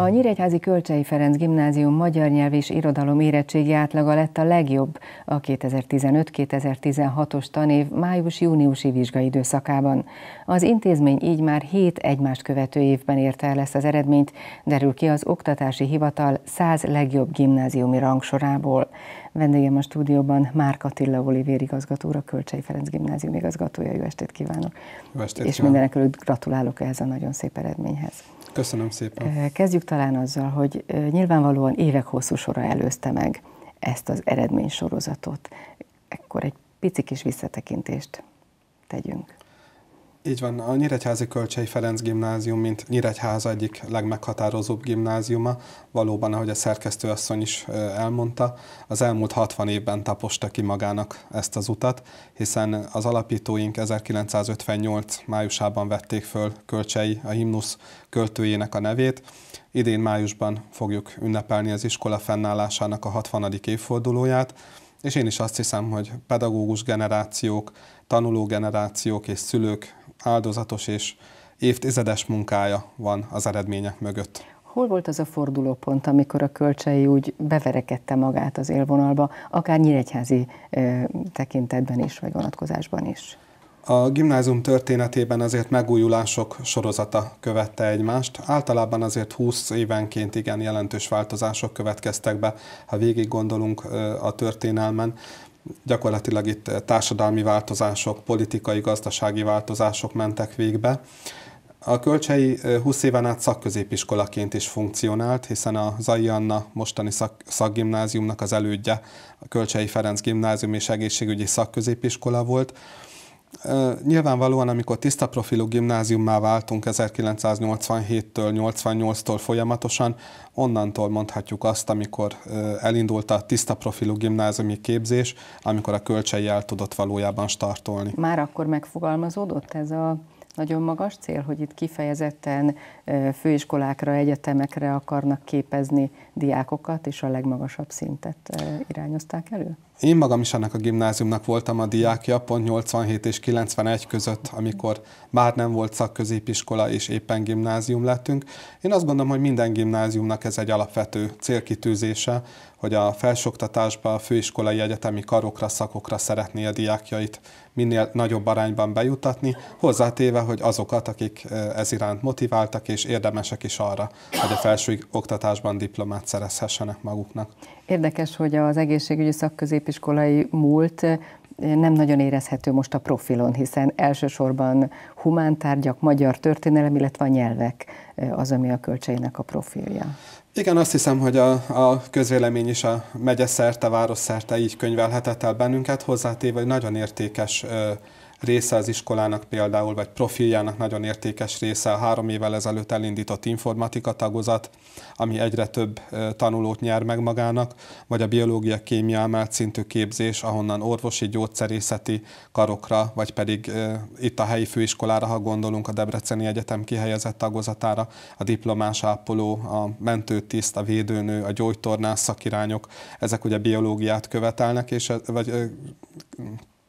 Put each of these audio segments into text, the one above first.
A Nyíregyházi Kölcsei Ferenc Gimnázium magyar nyelv és irodalom érettségi átlaga lett a legjobb a 2015-2016-os tanév május-júniusi vizsgaidőszakában. Az intézmény így már hét egymást követő évben érte el ezt az eredményt, derül ki az Oktatási Hivatal 100 legjobb gimnáziumi rangsorából. Vendégem a stúdióban Márk Attila Olivér igazgatóra, Kölcsei Ferenc Gimnázium igazgatója. Jó estét kívánok! Jó estét és kívánok. mindenek előtt gratulálok ehhez a nagyon szép eredményhez. Köszönöm szépen. Kezdjük talán azzal, hogy nyilvánvalóan évek hosszú sora előzte meg ezt az eredménysorozatot. Ekkor egy pici kis visszatekintést tegyünk. Így van, a Nyíregyházi Kölcsei Ferenc gimnázium, mint Nyíregyháza egyik legmeghatározóbb gimnáziuma, valóban, ahogy a szerkesztőasszony is elmondta, az elmúlt 60 évben taposta ki magának ezt az utat, hiszen az alapítóink 1958 májusában vették föl Kölcsei, a himnusz költőjének a nevét, Idén májusban fogjuk ünnepelni az iskola fennállásának a 60. évfordulóját, és én is azt hiszem, hogy pedagógus generációk, tanuló generációk és szülők áldozatos és évtizedes munkája van az eredmények mögött. Hol volt az a fordulópont, amikor a kölcsei úgy beverekedte magát az élvonalba, akár nyíregyházi e, tekintetben is, vagy vonatkozásban is? A gimnázium történetében azért megújulások sorozata követte egymást. Általában azért 20 évenként igen jelentős változások következtek be, ha végig gondolunk a történelmen gyakorlatilag itt eh, társadalmi változások, politikai, gazdasági változások mentek végbe. A Kölcsei 20 eh, éven át szakközépiskolaként is funkcionált, hiszen a Zai Anna mostani szak, szakgimnáziumnak az elődje, a Kölcsei Ferenc Gimnázium és Egészségügyi Szakközépiskola volt. Nyilvánvalóan, amikor tiszta profilú gimnáziummá váltunk 1987-től, 88-tól folyamatosan, onnantól mondhatjuk azt, amikor elindult a tiszta profilú gimnáziumi képzés, amikor a kölcsei el tudott valójában startolni. Már akkor megfogalmazódott ez a nagyon magas cél, hogy itt kifejezetten főiskolákra, egyetemekre akarnak képezni diákokat, és a legmagasabb szintet irányozták elő? Én magam is annak a gimnáziumnak voltam a diákja, pont 87 és 91 között, amikor már nem volt szakközépiskola és éppen gimnázium lettünk. Én azt gondolom, hogy minden gimnáziumnak ez egy alapvető célkitűzése, hogy a felsőoktatásban a főiskolai egyetemi karokra, szakokra szeretné a diákjait minél nagyobb arányban bejutatni, hozzátéve, hogy azokat, akik ez iránt motiváltak és érdemesek is arra, hogy a felső oktatásban diplomát szerezhessenek maguknak. Érdekes, hogy az egészségügyi szakközépiskolai múlt nem nagyon érezhető most a profilon, hiszen elsősorban humántárgyak, magyar történelem, illetve a nyelvek Eh, az, ami a kölcseinek a profilja. Igen, azt hiszem, hogy a, a közvélemény is a megyeszerte, városszerte így könyvelhetett el bennünket, hozzátéve, hogy nagyon értékes ö, része az iskolának például, vagy profiljának nagyon értékes része a három évvel ezelőtt elindított informatika tagozat, ami egyre több tanulót nyer meg magának, vagy a biológia kémia emelt szintű képzés, ahonnan orvosi, gyógyszerészeti karokra, vagy pedig itt a helyi főiskolára, ha gondolunk a Debreceni Egyetem kihelyezett tagozatára, a diplomás ápoló, a mentőtiszt, a védőnő, a gyógytornász szakirányok, ezek ugye biológiát követelnek, és vagy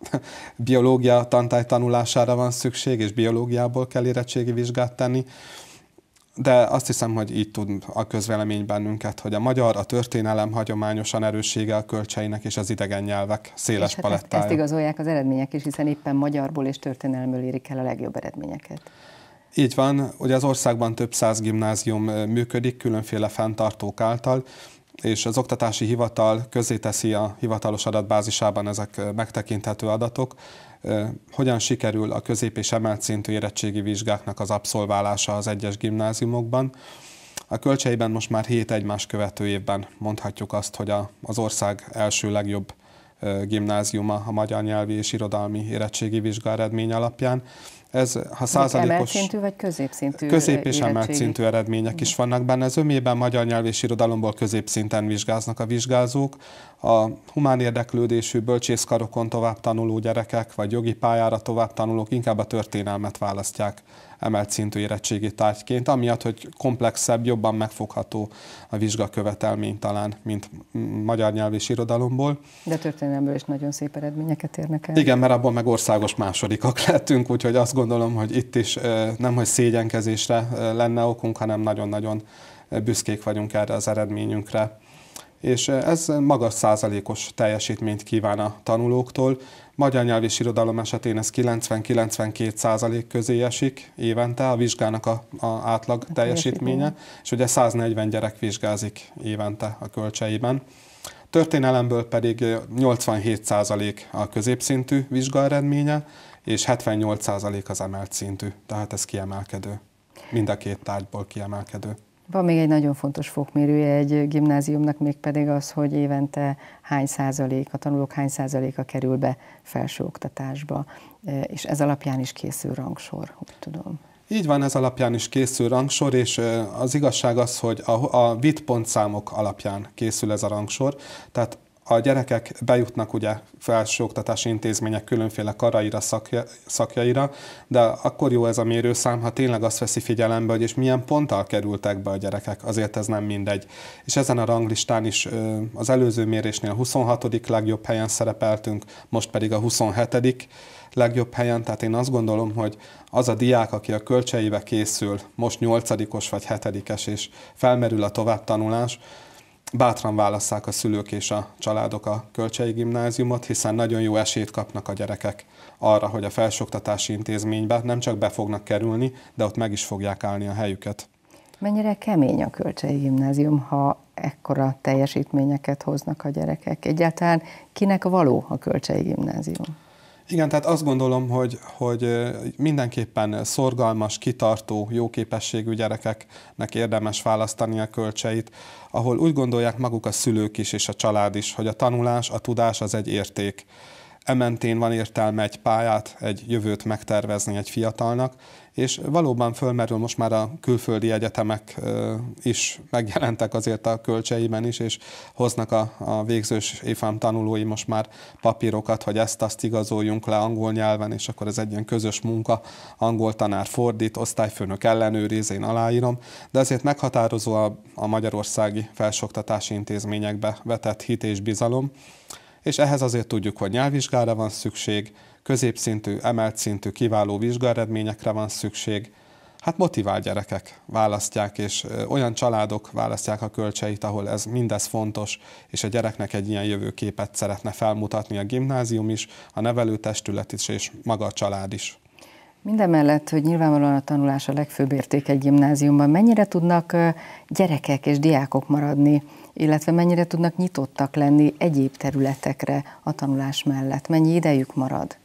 biológia tantáj tanulására van szükség, és biológiából kell érettségi vizsgát tenni, de azt hiszem, hogy így tud a közvelemény bennünket, hogy a magyar, a történelem hagyományosan erőssége a kölcseinek és az idegen nyelvek széles és hát palettája. Ezt, igazolják az eredmények is, hiszen éppen magyarból és történelemből érik el a legjobb eredményeket. Így van, hogy az országban több száz gimnázium működik, különféle fenntartók által, és az oktatási hivatal közzéteszi a hivatalos adatbázisában ezek megtekinthető adatok, hogyan sikerül a közép és emelt szintű érettségi vizsgáknak az abszolválása az egyes gimnáziumokban. A kölcseiben most már hét egymás követő évben mondhatjuk azt, hogy a, az ország első legjobb gimnáziuma a magyar nyelvi és irodalmi érettségi vizsga eredmény alapján, ez, ha százalékos... Emelt szintű vagy középszintű Közép és emelt szintű eredmények is vannak benne. Ez ömében magyar nyelv és irodalomból középszinten vizsgáznak a vizsgázók. A humán érdeklődésű bölcsészkarokon tovább tanuló gyerekek, vagy jogi pályára tovább tanulók inkább a történelmet választják emelt szintű érettségi tárgyként, amiatt, hogy komplexebb, jobban megfogható a vizsgakövetelmény talán, mint magyar nyelv és irodalomból. De történelmből is nagyon szép eredményeket érnek el. Igen, mert abból meg országos másodikak lettünk, úgyhogy azt gondolom, hogy itt is nem, hogy szégyenkezésre lenne okunk, hanem nagyon-nagyon büszkék vagyunk erre az eredményünkre. És ez magas százalékos teljesítményt kíván a tanulóktól. Magyar nyelv és irodalom esetén ez 90-92 százalék közé esik évente a vizsgának a, a átlag a hát, teljesítménye, és ugye 140 gyerek vizsgázik évente a kölcseiben. Történelemből pedig 87 százalék a középszintű vizsga eredménye, és 78% az emelt szintű, tehát ez kiemelkedő. Mind a két tárgyból kiemelkedő. Van még egy nagyon fontos fokmérője egy gimnáziumnak, mégpedig az, hogy évente hány százalék, a tanulók hány százaléka kerül be felsőoktatásba, e, és ez alapján is készül rangsor, úgy tudom. Így van, ez alapján is készül rangsor, és e, az igazság az, hogy a, a vitt pontszámok alapján készül ez a rangsor, tehát a gyerekek bejutnak ugye felsőoktatási intézmények különféle karaira, szakja, szakjaira, de akkor jó ez a mérőszám, ha tényleg azt veszi figyelembe, hogy és milyen ponttal kerültek be a gyerekek, azért ez nem mindegy. És ezen a ranglistán is az előző mérésnél a 26. legjobb helyen szerepeltünk, most pedig a 27 legjobb helyen, tehát én azt gondolom, hogy az a diák, aki a kölcseibe készül, most nyolcadikos vagy hetedikes, és felmerül a továbbtanulás, bátran válasszák a szülők és a családok a Kölcsei Gimnáziumot, hiszen nagyon jó esélyt kapnak a gyerekek arra, hogy a felsőoktatási intézménybe nem csak be fognak kerülni, de ott meg is fogják állni a helyüket. Mennyire kemény a Kölcsei Gimnázium, ha ekkora teljesítményeket hoznak a gyerekek? Egyáltalán kinek való a Kölcsei Gimnázium? Igen, tehát azt gondolom, hogy, hogy mindenképpen szorgalmas, kitartó, jó képességű gyerekeknek érdemes választani a kölcseit, ahol úgy gondolják maguk a szülők is és a család is, hogy a tanulás, a tudás az egy érték ementén van értelme egy pályát, egy jövőt megtervezni egy fiatalnak, és valóban fölmerül most már a külföldi egyetemek is megjelentek azért a kölcseiben is, és hoznak a, a végzős évfám tanulói most már papírokat, hogy ezt-azt igazoljunk le angol nyelven, és akkor ez egy ilyen közös munka, angol tanár fordít, osztályfőnök ellenőriz, én aláírom, de azért meghatározó a, a magyarországi felsoktatási intézményekbe vetett hit és bizalom, és ehhez azért tudjuk, hogy nyelvvizsgára van szükség, középszintű, emelt szintű kiváló vizsgaeredményekre van szükség, hát motivált gyerekek választják, és olyan családok választják a kölcseit, ahol ez mindez fontos, és a gyereknek egy ilyen jövőképet szeretne felmutatni a gimnázium is, a nevelőtestület is, és maga a család is. Mindemellett, hogy nyilvánvalóan a tanulás a legfőbb érték egy gimnáziumban, mennyire tudnak gyerekek és diákok maradni, illetve mennyire tudnak nyitottak lenni egyéb területekre a tanulás mellett? Mennyi idejük marad?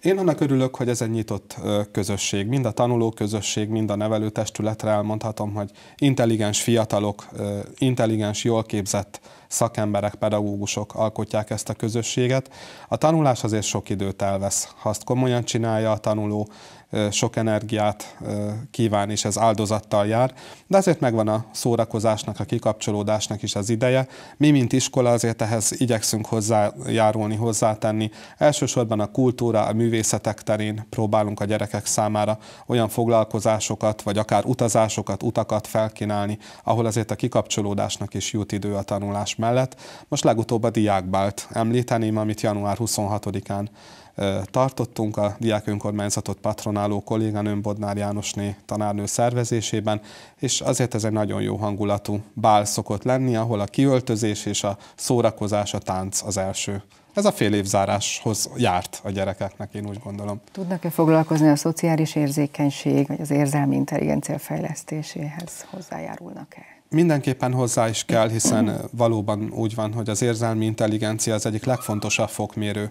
Én annak örülök, hogy ez egy nyitott közösség. Mind a tanuló közösség, mind a nevelőtestületre elmondhatom, hogy intelligens fiatalok, intelligens, jól képzett szakemberek, pedagógusok alkotják ezt a közösséget. A tanulás azért sok időt elvesz. Ha azt komolyan csinálja a tanuló, sok energiát kíván, és ez áldozattal jár, de azért megvan a szórakozásnak, a kikapcsolódásnak is az ideje. Mi, mint iskola azért ehhez igyekszünk hozzájárulni, hozzátenni. Elsősorban a kultúra, a művészetek terén próbálunk a gyerekek számára olyan foglalkozásokat, vagy akár utazásokat, utakat felkínálni, ahol azért a kikapcsolódásnak is jut idő a tanulás mellett. Most legutóbb a diákbált említeném, amit január 26-án tartottunk a diák önkormányzatot patronáló kolléganőm Bodnár Jánosné tanárnő szervezésében, és azért ez egy nagyon jó hangulatú bál szokott lenni, ahol a kiöltözés és a szórakozás, a tánc az első. Ez a fél évzáráshoz járt a gyerekeknek, én úgy gondolom. Tudnak-e foglalkozni a szociális érzékenység, vagy az érzelmi intelligencia fejlesztéséhez hozzájárulnak-e? Mindenképpen hozzá is kell, hiszen valóban úgy van, hogy az érzelmi intelligencia az egyik legfontosabb fokmérő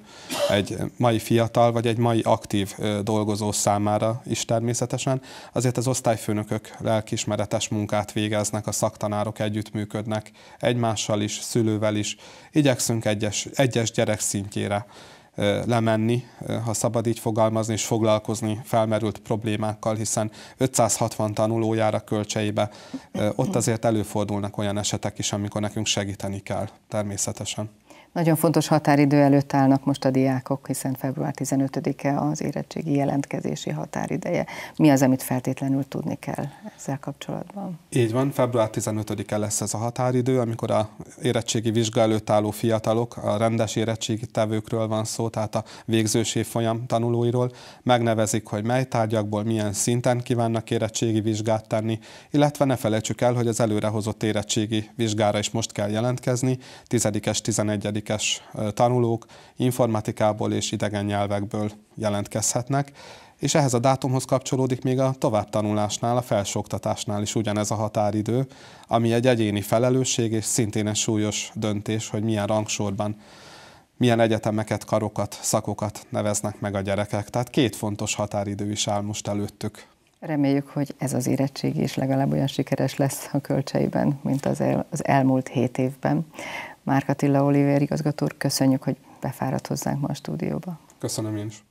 egy mai fiatal vagy egy mai aktív dolgozó számára is természetesen. Azért az osztályfőnökök lelkismeretes munkát végeznek, a szaktanárok együttműködnek egymással is, szülővel is. Igyekszünk egyes, egyes gyerek szintjére lemenni, ha szabad így fogalmazni, és foglalkozni felmerült problémákkal, hiszen 560 tanulójára kölcseibe ott azért előfordulnak olyan esetek is, amikor nekünk segíteni kell természetesen. Nagyon fontos határidő előtt állnak most a diákok, hiszen február 15-e az érettségi jelentkezési határideje. Mi az, amit feltétlenül tudni kell ezzel kapcsolatban? Így van, február 15-e lesz ez a határidő, amikor a érettségi vizsga előtt álló fiatalok, a rendes érettségi tevőkről van szó, tehát a végzős évfolyam tanulóiról, megnevezik, hogy mely tárgyakból milyen szinten kívánnak érettségi vizsgát tenni, illetve ne felejtsük el, hogy az előrehozott érettségi vizsgára is most kell jelentkezni, 10 és 11 negyedikes tanulók informatikából és idegen nyelvekből jelentkezhetnek, és ehhez a dátumhoz kapcsolódik még a továbbtanulásnál, a felsőoktatásnál is ugyanez a határidő, ami egy egyéni felelősség és szintén egy súlyos döntés, hogy milyen rangsorban milyen egyetemeket, karokat, szakokat neveznek meg a gyerekek. Tehát két fontos határidő is áll most előttük. Reméljük, hogy ez az érettség is legalább olyan sikeres lesz a kölcseiben, mint az, el, az elmúlt hét évben. Márk Attila Oliver igazgató, köszönjük, hogy befáradt hozzánk ma a stúdióba. Köszönöm én is.